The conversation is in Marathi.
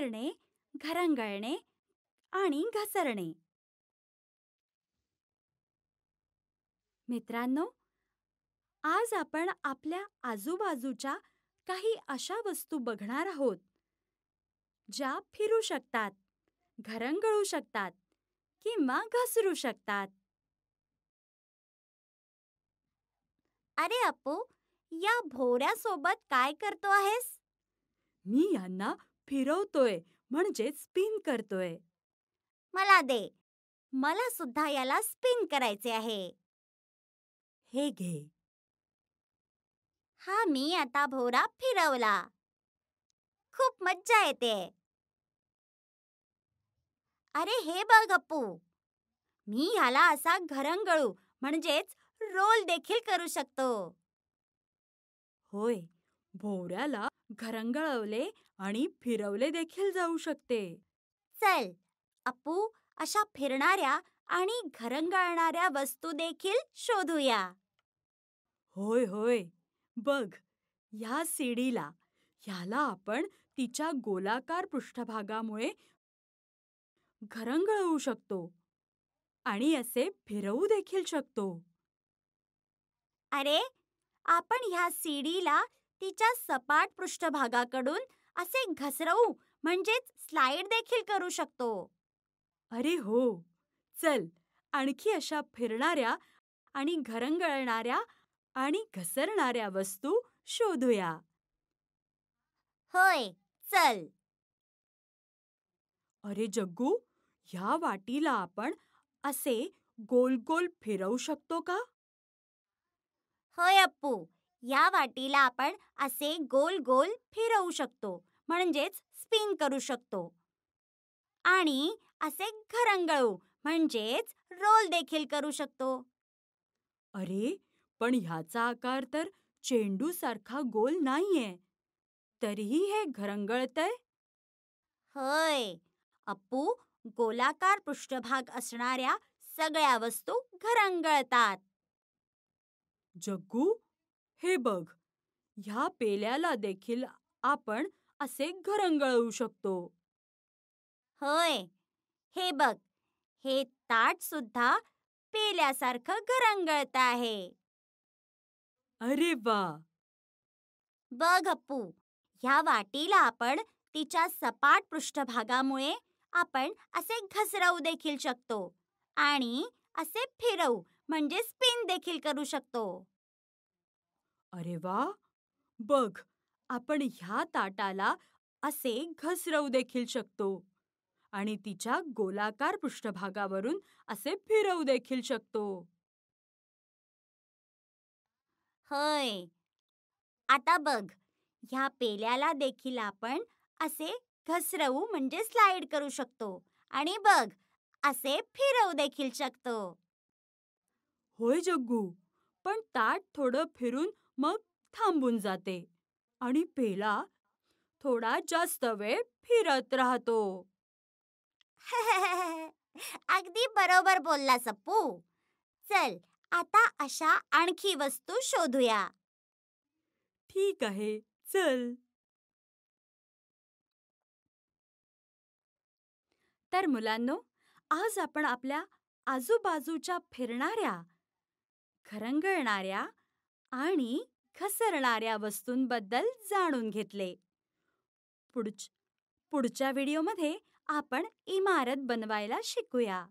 फिरणे घरंगळणे आणि घसरणे मित्रांनो आज आपण आपल्या आजूबाजूच्या काही अशा वस्तू बघणार आहोत ज्या फिरू शकतात घरंगळू शकतात किंवा घसरू शकतात अरे अपो या भोऱ्यासोबत काय करतो आहेस मी यांना फिरवतोय म्हणजे स्पिन करतोय मला दे मला सुद्धा याला स्पिन करायचे आहे हे घे हा मी आता भोवरा फिरवला खूप मज्जा येते अरे हे बघ गप्पू मी ह्याला असा घरंगळू म्हणजेच रोल देखील करू शकतो होय भोवऱ्याला घरंगळवले आणि फिरवले देखील जाऊ शकते चल अपू अशा फिरणाऱ्या आणि घरंगळणाऱ्या वस्तू देखील शोधूया होय होय बघ या सीडीला ह्याला आपण तिच्या गोलाकार पृष्ठभागामुळे घरंगळवू शकतो आणि असे फिरवू देखील शकतो अरे आपण ह्या सीडीला तिच्या सपाट पृष्ठभागाकडून असे घसरवू म्हणजेच स्लाइड देखील करू शकतो अरे हो चल आणखी अशा फिरणाऱ्या आणि घरंगळणाऱ्या आणि घसरणाऱ्या वस्तू शोधूया होय चल अरे जग्गू ह्या वाटीला आपण असे गोल गोल फिरवू शकतो का होय अप्पू या वाटीला आपण असे गोल गोल फिरवू शकतो म्हणजेच स्पिन करू शकतो आणि असे घरंगळू म्हणजेच रोल देखील करू शकतो अरे पण ह्याचा आकार तर चेंडू सारखा गोल नाहीये तरीही हे घरंगळतय होय अप्पू गोलाकार पृष्ठभाग असणाऱ्या सगळ्या वस्तू घरंगळतात जग्गू हे बघ, ह्या पेल्याला देखील आपण असे घरंगळवू शकतो होय हे बघ हे ताट सुद्धा पेल्यासारखं घरंगळत आहे अरे वा बघ अप्पू ह्या वाटीला आपण तिच्या सपाट पृष्ठभागामुळे आपण असे घसरवू देखील शकतो आणि असे फिरवू म्हणजे स्पिन देखील करू शकतो अरे वा! बघ, आपण ह्या ताटाला असे घसरवू देखील शकतो आणि तिच्या गोलाकार पृष्ठभागावरून असे फिरवू देखील शकतो. होय, आता बघ, ह्या पेल्याला देखील आपण असे घसरवू म्हणजे स्लाइड करू शकतो आणि बघ, असे फिरवू देखील शकतो. होय जग्गू, पण ताट थोडं फिरून मग थांबून जाते आणि पेला थोडा जास्त वेळ फिरत राहतो अगदी बरोबर बोलला सप्पू चल आता अशा आणखी वस्तू शोधूया ठीक आहे चल तर मुलांनो आज आपण आपल्या आजूबाजूच्या फिरणाऱ्या खरंगळणाऱ्या आणि घसरणाऱ्या वस्तूंबद्दल जाणून घेतले पुढच्या व्हिडिओमध्ये आपण इमारत बनवायला शिकूया